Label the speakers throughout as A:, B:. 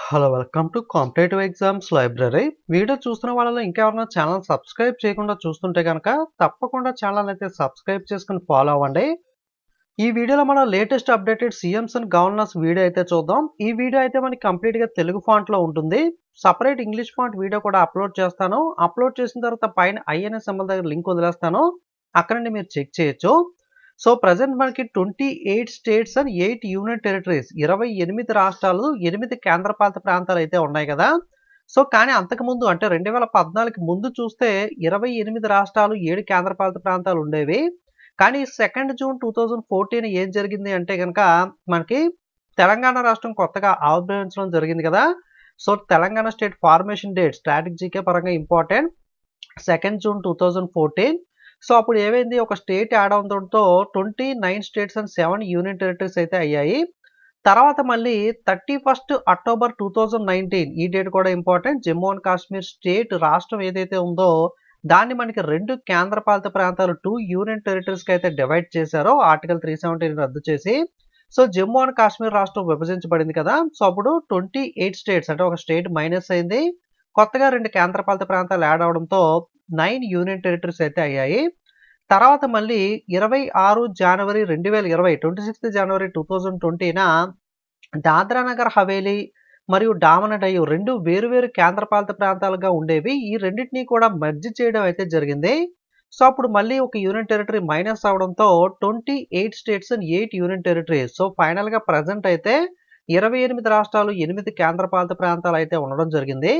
A: hello welcome to competitive exams library video చూస్తున్న వాళ్ళలో ఇంకెవరైనా ఛానల్ సబ్స్క్రైబ్ చేయకుండా చూస్తుంటే కనుక తప్పకుండా ఛానల్ అయితే సబ్స్క్రైబ్ చేసుకుని ఫాలో అవ్వండి ఈ వీడియోలో మన latest updated CMs and governors video అయితే చూద్దాం ఈ వీడియో అయితే మనకి కంప్లీట్ గా తెలుగు ఫాంట్ లో ఉంటుంది సపరేట్ ఇంగ్లీష్ ఫాంట్ వీడియో కూడా అప్లోడ్ చేస్తాను అప్లోడ్ చేసిన తర్వాత పైన ఐఎన్ఎస్ ఎంఎల్ దగ్గర లింక్ వదిలేస్తాను అక్కడ మీరు చెక్ చేయొచ్చు సో ప్రజెంట్ మనకి twenty eight states and eight union territories ఇరవై ఎనిమిది రాష్ట్రాలు ఎనిమిది కేంద్రపాలిత ప్రాంతాలు అయితే ఉన్నాయి కదా సో కానీ అంతకుముందు అంటే రెండు వేల పద్నాలుగు ముందు చూస్తే ఇరవై ఎనిమిది రాష్ట్రాలు ఏడు కేంద్రపాలిత ప్రాంతాలు ఉండేవి కానీ second June two thousand fourteen ఏం జరిగింది అంటే కనుక మనకి తెలంగాణ రాష్ట్రం కొత్తగా ఆవిర్భవించడం జరిగింది కదా so Telangana state formation date స్ట్రాటజీకే పరంగా important second June two thousand fourteen so అప్పుడు ఏమైంది ఒక స్టేట్ యాడ్ అవుతుండటంతో twenty nine states and seven union territories అయితే అయ్యాయి తర్వాత మళ్ళీ thirty first October two thousand nineteen ఈ డేట్ కూడా important Jammu and Kashmir state రాష్ట్రం ఏదైతే ఉందో దాన్ని మనకి రెండు కేంద్రపాలిత ప్రాంతాలు టూ యూనియన్ టెరిటరీస్కి అయితే డివైడ్ చేశారో ఆర్టికల్ త్రీ సెవెంటీ రద్దు చేసి సో జమ్మూ అండ్ కాశ్మీర్ రాష్ట్రం విభజించబడింది కదా సో అప్పుడు ట్వంటీ ఎయిట్ స్టేట్స్ అంటే ఒక స్టేట్ మైనస్ అయింది కొత్తగా రెండు కేంద్రపాలిత ప్రాంతాలు యాడ్ అవడంతో నైన్ యూనియన్ టెరిటరీస్ అయితే అయ్యాయి తర్వాత మళ్ళీ ఇరవై ఆరు జనవరి రెండు వేల ఇరవై twenty sixth January two thousand twenty Dadra Nagar Haveli మరియు డామన్ డయ్యూ రెండు వేరువేరు కేంద్రపాలిత ప్రాంతాలుగా ఉండేవి ఈ రెండింటినీ కూడా మర్జి చేయడం అయితే జరిగింది సో అప్పుడు మళ్ళీ ఒక యూనియన్ టెరిటరీ మైనస్ అవడంతో twenty eight states and eight union territory so ఫైనల్గా ప్రజెంట్ అయితే ఇరవై ఎనిమిది రాష్ట్రాలు ఎనిమిది కేంద్రపాలిత ప్రాంతాలు అయితే ఉండడం జరిగింది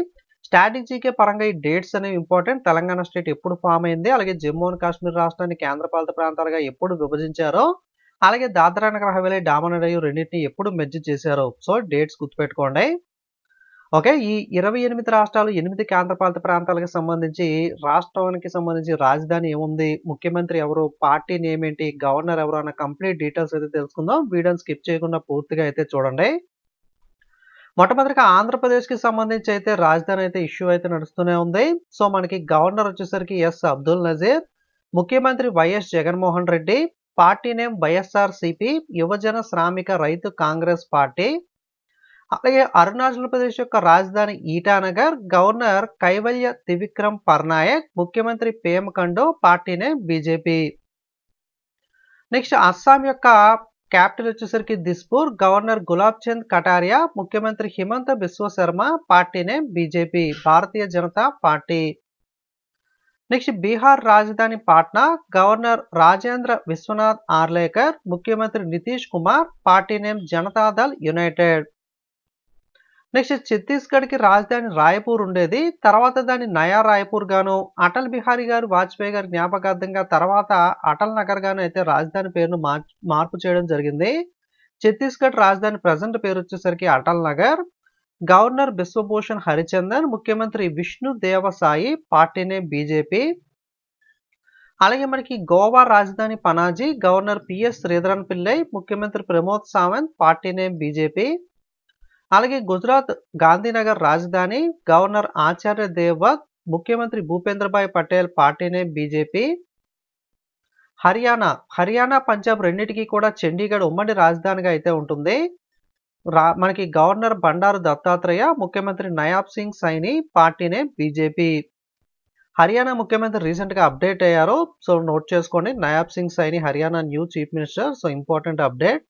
A: స్ట్రాటజీకే పరంగా ఈ డేట్స్ అనేవి ఇంపార్టెంట్ తెలంగాణ స్టేట్ ఎప్పుడు ఫామ్ అయింది అలాగే జమ్మూ అండ్ కాశ్మీర్ రాష్ట్రాన్ని కేంద్రపాలిత ప్రాంతాలుగా ఎప్పుడు విభజించారో అలాగే దాద్రా నగర్ హవేలి డామన్ రెండింటిని ఎప్పుడు మెజ్జి చేశారో సో డేట్స్ గుర్తుపెట్టుకోండి ఓకే ఈ ఇరవై ఎనిమిది రాష్ట్రాలు ఎనిమిది కేంద్రపాలిత ప్రాంతాలకు సంబంధించి రాష్ట్రానికి సంబంధించి రాజధాని ఏముంది ముఖ్యమంత్రి ఎవరు పార్టీ నేమ్ ఏంటి గవర్నర్ ఎవరు అన్న కంప్లీట్ డీటెయిల్స్ అయితే తెలుసుకుందాం వీడియోని స్కిప్ చేయకుండా పూర్తిగా అయితే చూడండి మొట్టమొదటిగా ఆంధ్రప్రదేశ్కి సంబంధించి అయితే రాజధాని అయితే ఇష్యూ అయితే నడుస్తూనే ఉంది సో మనకి గవర్నర్ వచ్చేసరికి ఎస్ అబ్దుల్ నజీర్ ముఖ్యమంత్రి YS Jaganmohan Reddy party name YSR CP యువజన శ్రామిక రైతు కాంగ్రెస్ పార్టీ అలాగే అరుణాచల్ ప్రదేశ్ యొక్క రాజధాని ఈటానగర్ గవర్నర్ కైవల్య త్రివిక్రమ్ పర్నాయక్ ముఖ్యమంత్రి Pema Khandu party name BJP next Assam యొక్క कैपिटल की दिस्पूर् गवर्नर चंद कटारिया मुख्यमंत्री हिमंत बिस्व शर्म पार्टी ने बीजेपी भारतीय जनता पार्टी नेक्स्ट बीहार राजधानी पाटना गवर्नर राजेंद्र विश्वनाथ आर्लेकर् मुख्यमंत्री नितीश कुमार पार्टी ने जनता दल यूनाइटेड నెక్స్ట్ కి రాజధాని రాయపూర్ ఉండేది తర్వాత దాని నయా రాయపూర్ గాను అటల్ బిహారీ గారు వాజ్పేయి గారి జ్ఞాపకార్థంగా తర్వాత అటల్ నగర్ గాను అయితే రాజధాని పేరును మార్పు చేయడం జరిగింది ఛత్తీస్గఢ్ రాజధాని ప్రజెంట్ పేరు వచ్చేసరికి అటల్ నగర్ గవర్నర్ బిశ్వభూషణ్ హరిచందన్ ముఖ్యమంత్రి విష్ణు దేవసాయి పార్టీనే బీజేపీ అలాగే మనకి గోవా రాజధాని పనాజీ గవర్నర్ పిఎస్ శ్రీధరన్ పిల్లై ముఖ్యమంత్రి Pramod Sawant party name BJP అలాగే గుజరాత్ గాంధీనగర్ రాజధాని గవర్నర్ ఆచార్య దేవ్వత్ ముఖ్యమంత్రి భూపేంద్రభాయ్ పటేల్ పార్టీనే బీజేపీ హర్యానా హర్యానా పంజాబ్ రెండింటికి కూడా చండీగఢ్ ఉమ్మడి రాజధానిగా అయితే ఉంటుంది రా మనకి గవర్నర్ బండారు దత్తాత్రేయ ముఖ్యమంత్రి నయాబ్ సింగ్ సైని పార్టీనే బీజేపీ హర్యానా ముఖ్యమంత్రి రీసెంట్గా అప్డేట్ అయ్యారు సో నోట్ చేసుకోండి Nayab Singh Saini Haryana new chief minister so important update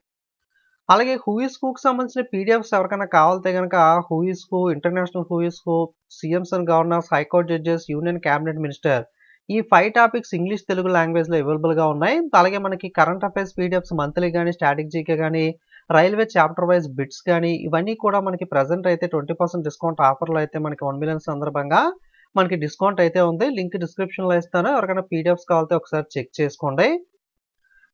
A: అలాగే హూయిస్ కు సంబంధించిన పీడిఎఫ్స్ ఎవరికైనా కావాలితే కనుక హూయిస్ కు ఇంటర్నేషనల్ హూయిస్ కు CMs and governors high court judges union cabinet minister ఈ five topics English Telugu language లో అవైలబుల్ గా ఉన్నాయి అలాగే మనకి కరెంట్ అఫైర్స్ పీడిఎఫ్స్ మంత్లీ కానీ స్టాటిక్ జీకే కానీ రైల్వే చాప్టర్ వైజ్ బిట్స్ కానీ ఇవన్నీ కూడా మనకి ప్రజెంట్ అయితే ట్వంటీ పర్సెంట్ డిస్కౌంట్ ఆఫర్లు అయితే మనకి వన్ మిలియన్ సందర్భంగా మనకి డిస్కౌంట్ అయితే ఉంది లింక్ డిస్క్రిప్షన్లో ఇస్తాను ఎవరికైనా పీడిఎఫ్స్ కావాలంటే ఒకసారి చెక్ చేసుకోండి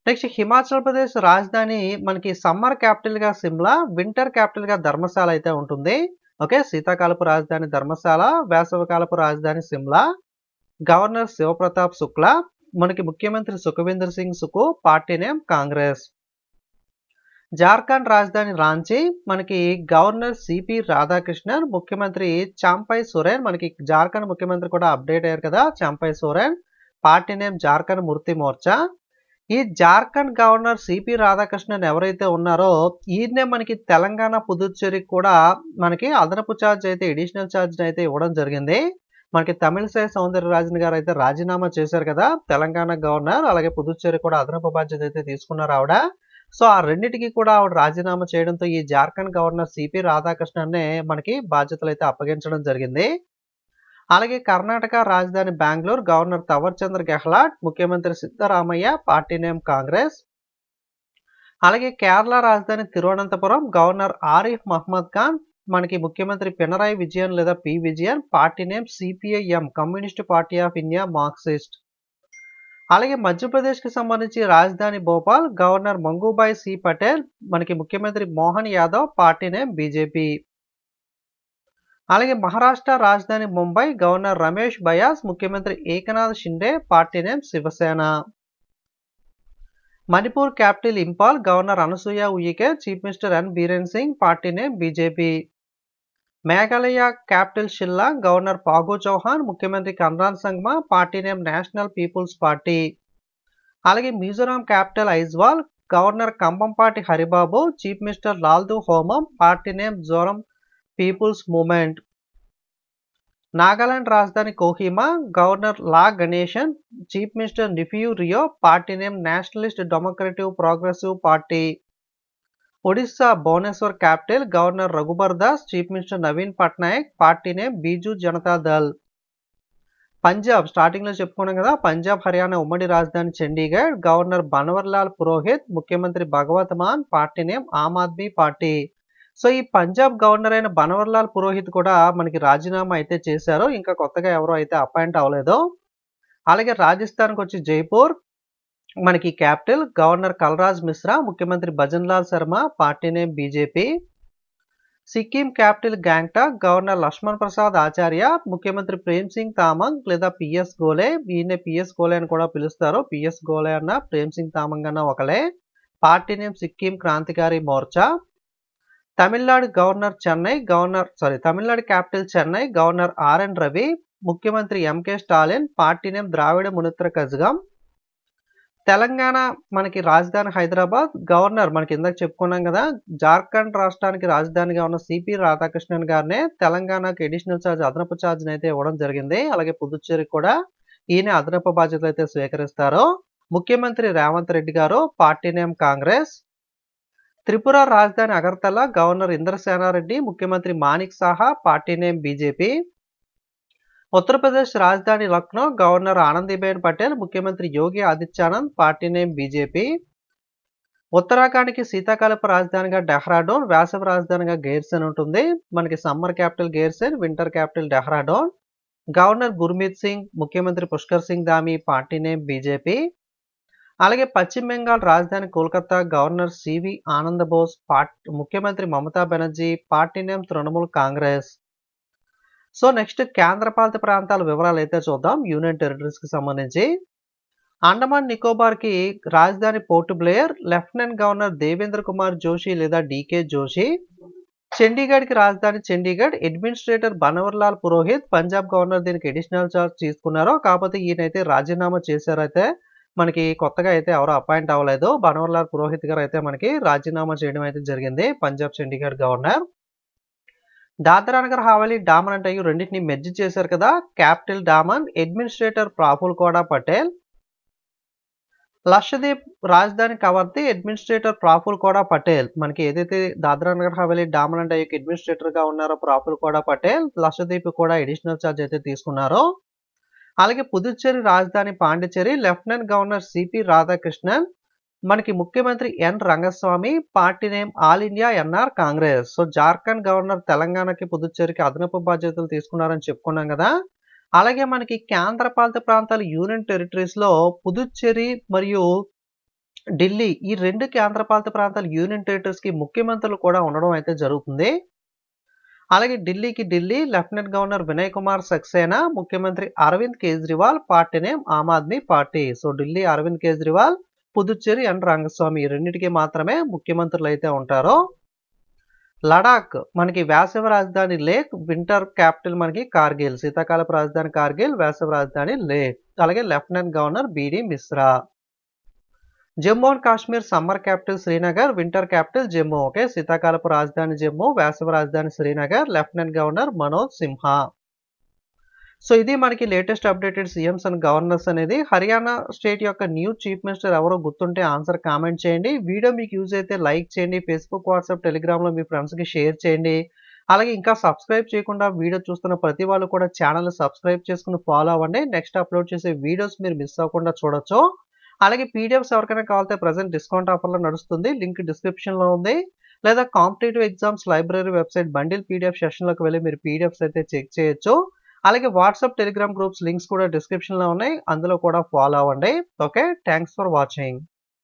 A: నెక్స్ట్ హిమాచల్ ప్రదేశ్ రాజధాని మనకి సమ్మర్ క్యాపిటల్గా సిమ్లా వింటర్ క్యాపిటల్గా ధర్మశాల అయితే ఉంటుంది ఓకే శీతాకాలపు రాజధాని ధర్మశాల వేసవకాలపు రాజధాని సిమ్లా గవర్నర్ శివప్రతాప్ శుక్లా మనకి ముఖ్యమంత్రి సుఖవీందర్ సింగ్ సుకు పార్టీ నేమ్ కాంగ్రెస్ జార్ఖండ్ రాజధాని రాంచీ మనకి గవర్నర్ సిపి రాధాకృష్ణన్ ముఖ్యమంత్రి చాంపై సురేన్ మనకి జార్ఖండ్ ముఖ్యమంత్రి కూడా అప్డేట్ అయ్యారు కదా చాంపై సోరెన్ పార్టీ నేమ్ జార్ఖండ్ మూర్తి మోర్చా ఈ జార్ఖండ్ గవర్నర్ సిపి రాధాకృష్ణన్ ఎవరైతే ఉన్నారో ఈయనే మనకి తెలంగాణ పుదుచ్చేరికి కూడా మనకి అదనపు ఛార్జ్ అయితే ఎడిషనల్ ఛార్జ్ అయితే ఇవ్వడం జరిగింది మనకి తమిళసై సౌందరరాజన్ గారు అయితే రాజీనామా చేశారు కదా తెలంగాణ గవర్నర్ అలాగే పుదుచ్చేరి కూడా అదనపు బాధ్యత అయితే తీసుకున్నారు ఆవిడ సో ఆ రెండింటికి కూడా ఆవిడ రాజీనామా చేయడంతో ఈ జార్ఖండ్ గవర్నర్ సిపి రాధాకృష్ణన్నే మనకి బాధ్యతలు అయితే అప్పగించడం జరిగింది అలాగే కర్ణాటక రాజధాని బెంగళూరు గవర్నర్ తవర్ చంద్ర గెహ్లాట్ ముఖ్యమంత్రి సిద్ధరామయ్య పార్టీ నేమ్ కాంగ్రెస్ అలాగే కేరళ రాజధాని తిరువనంతపురం గవర్నర్ ఆరిఫ్ మహ్మద్ ఖాన్ మనకి ముఖ్యమంత్రి పినరాయి విజయన్ లేదా P Vijayan party name CPIM communist party of India Marxist అలాగే మధ్యప్రదేశ్కి సంబంధించి రాజధాని భోపాల్ గవర్నర్ మంగూబాయ్ సి పటేల్ మనకి ముఖ్యమంత్రి Mohan Yadav party name BJP अलगे महाराष्ट्र राजधानी मुंबई गवर्नर रमेश बयास मुख्यमंत्री Eknath Shinde party name Shiv Sena Manipur capital Imphal governor Anasuya Uikey chief minister N Biren Singh party name BJP Meghalaya capital Shillong governor Phagu Chauhan मुख्यमंत्री Conrad Sangma party name national people's party अलगे Mizoram capital Aizawl governor Kambhampati Haribabu chief minister Lalduhoma party name Zoram people's movement Nagaland రాజధాని Kohima governor La Ganesan chief minister Neiphiu Rio party name nationalist democratic progressive party Odisha Bhubaneswar capital governor Raghubar Das chief minister Naveen Patnaik party name Biju Janata Dal Punjab స్టార్టింగ్లో చెప్పుకున్నాం కదా పంజాబ్ హర్యానా ఉమ్మడి రాజధాని Chandigarh governor Banwarilal Purohit ముఖ్యమంత్రి Bhagwant Mann party name Aam Aadmi party so ఈ Punjab governor అయిన బనవర్లాల్ పురోహిత్ కూడా మనకి రాజీనామా అయితే చేశారు ఇంకా కొత్తగా ఎవరో అయితే అపాయింట్ అవ్వలేదు అలాగే రాజస్థాన్కి వచ్చి జైపూర్ మనకి క్యాపిటల్ గవర్నర్ కల్రాజ్ మిశ్రా ముఖ్యమంత్రి Bhajanlal Sharma party name BJP Sikkim capital Gangtok governor Lakshman Prasad Acharya ముఖ్యమంత్రి ప్రేమ్ సింగ్ తామంగ్ లేదా పిఎస్ గోలే ఈయన పిఎస్ గోలే అని కూడా పిలుస్తారు పిఎస్ గోలే అన్న ప్రేమ్ సింగ్ తామంగ్ అన్న ఒకలే party name Sikkim Krantikari Morcha Tamil Nadu governor Chennai governor sorry Tamil Nadu capital Chennai governor R N Ravi ముఖ్యమంత్రి M K Stalin party name Dravida Munnetra Kazhagam Telangana మనకి రాజధాని హైదరాబాద్ గవర్నర్ మనకి ఇందాక చెప్పుకున్నాం కదా జార్ఖండ్ రాష్ట్రానికి రాజధానిగా ఉన్న సిపి రాధాకృష్ణన్ గారినే తెలంగాణకి అడిషనల్ ఛార్జ్ అదనపు ఛార్జ్ని అయితే ఇవ్వడం జరిగింది అలాగే పుదుచ్చేరికి కూడా ఈయన అదనపు బాధ్యతలు అయితే స్వీకరిస్తారు ముఖ్యమంత్రి రేవంత్ రెడ్డి గారు పార్టీ నేమ్ కాంగ్రెస్ త్రిపుర రాజధాని అగర్తల గవర్నర్ సేనారెడ్డి ముఖ్యమంత్రి Manik Saha party name BJP Uttar Pradesh రాజధాని లక్నో గవర్నర్ ఆనందీబేన్ పటేల్ ముఖ్యమంత్రి Yogi Adityanath party name BJP ఉత్తరాఖండ్కి శీతాకాలపు రాజధానిగా డెహ్రాడోన్ వేసవి రాజధానిగా గేర్సెన్ ఉంటుంది మనకి summer capital Gairsain winter capital Dehradun governor Gurmeet Singh ముఖ్యమంత్రి Pushkar Singh Dhami party name BJP అలాగే పశ్చిమ బెంగాల్ రాజధాని Kolkata governor C V Ananda Bose party ముఖ్యమంత్రి Mamata Banerjee party name Trinamool Congress so next కేంద్రపాలిత ప్రాంతాల వివరాలు అయితే చూద్దాం యూనియన్ టెరిటరీస్కి సంబంధించి అండమాన్ నికోబార్కి రాజధాని పోర్టు బ్లేయర్ లెఫ్టినెంట్ గవర్నర్ దేవేంద్ర కుమార్ జోషి లేదా డీకే జోషి చండీగఢ్కి రాజధాని చండీగఢ్ అడ్మినిస్ట్రేటర్ బనవర్లాల్ పురోహిత్ పంజాబ్ గవర్నర్ దీనికి అడిషనల్ చార్జ్ తీసుకున్నారో కాకపోతే ఈయనైతే రాజీనామా చేశారైతే మనకి కొత్తగా అయితే ఎవరు అపాయింట్ అవ్వలేదు బనవర్లాల్ పురోహిత్ గారు అయితే మనకి రాజీనామా చేయడం అయితే జరిగింది పంజాబ్ చండీగఢ్ గవర్నర్ నగర్ హవేలీ డామన్ అంటే రెండింటిని మెర్జ్ చేశారు కదా క్యాపిటల్ డామన్ అడ్మినిస్ట్రేటర్ ప్రాఫుల్ కోడా పటేల్ లక్షదీప్ రాజధాని కవర్తి అడ్మినిస్ట్రేటర్ ప్రాఫుల్ కోడా పటేల్ మనకి ఏదైతే దాద్రా నగర్ హవేలీ డామన్ అంటే అడ్మినిస్ట్రేటర్గా ఉన్నారో ప్రాఫుల్ కోడా పటేల్ లక్షదీప్ కూడా అడిషనల్ ఛార్జ్ అయితే తీసుకున్నారో అలాగే పుదుచ్చేరి రాజధాని Pondicherry lieutenant governor C P Radhakrishnan మనకి ముఖ్యమంత్రి N Rangaswamy party name all India N R Congress so Jharkhand governor తెలంగాణకి పుదుచ్చేరికి అదనపు బాధ్యతలు తీసుకున్నారని చెప్పుకున్నాం కదా అలాగే మనకి కేంద్రపాలిత ప్రాంతాల యూనియన్ టెరిటరీస్లో పుదుచ్చేరి మరియు ఢిల్లీ ఈ రెండు కేంద్రపాలిత ప్రాంతాల యూనియన్ టెరిటరీస్కి ముఖ్యమంత్రులు కూడా ఉండడం అయితే జరుగుతుంది అలాగే ఢిల్లీకి ఢిల్లీ లెఫ్టినెంట్ గవర్నర్ వినయ్ కుమార్ సక్సేనా ముఖ్యమంత్రి Arvind Kejriwal party name Aam Aadmi party so Delhi Arvind Kejriwal Puducherry and Rangaswamy ఇద్దరిడికే మాత్రమే ముఖ్యమంత్రులు అయితే ఉంటారో లడఖ్ మనకి వ్యాసవరాజ్ధాని లే వింటర్ క్యాపిటల్ మనకి కార్గిల్ సీతాకాలపు రాజధాని కార్గిల్ వ్యాసవరాజ్ధాని లే అలాగే lieutenant governor B D Mishra Jammu and Kashmir summer capital Srinagar winter capital Jammu okay శీతాకాలపు రాజధాని జమ్మూ వేసవ రాజధాని Srinagar lieutenant governor Manoj Sinha so ఇది మనకి latest updated CMs and governors అనేది హర్యానా స్టేట్ యొక్క న్యూ చీఫ్ మినిస్టర్ ఎవరో గుర్తుంటే ఆన్సర్ కామెంట్ చేయండి వీడియో మీకు యూజ్ అయితే లైక్ చేయండి ఫేస్బుక్ వాట్సాప్ టెలిగ్రామ్లో మీ ఫ్రెండ్స్కి షేర్ చేయండి అలాగే ఇంకా సబ్స్క్రైబ్ చేయకుండా వీడియో చూస్తున్న ప్రతి వాళ్ళు కూడా ఛానల్ సబ్స్క్రైబ్ చేసుకుని ఫాలో అవ్వండి నెక్స్ట్ అప్లోడ్ చేసే వీడియోస్ మీరు మిస్ అవ్వకుండా చూడొచ్చు అలాగే పీడిఎఫ్స్ ఎవరికైనా కావాలంటే ప్రజెంట్ డిస్కౌంట్ ఆఫర్లో నడుస్తుంది లింక్ డిస్క్రిప్షన్లో ఉంది లేదా competitive exams library website bundle PDF సెషన్లోకి వెళ్ళి మీరు పీడిఎఫ్స్ అయితే చెక్ చేయొచ్చు అలాగే వాట్సాప్ టెలిగ్రామ్ గ్రూప్స్ లింక్స్ కూడా డిస్క్రిప్షన్లో ఉన్నాయి అందులో కూడా ఫాలో అవ్వండి ఓకే థ్యాంక్స్ ఫర్ వాచింగ్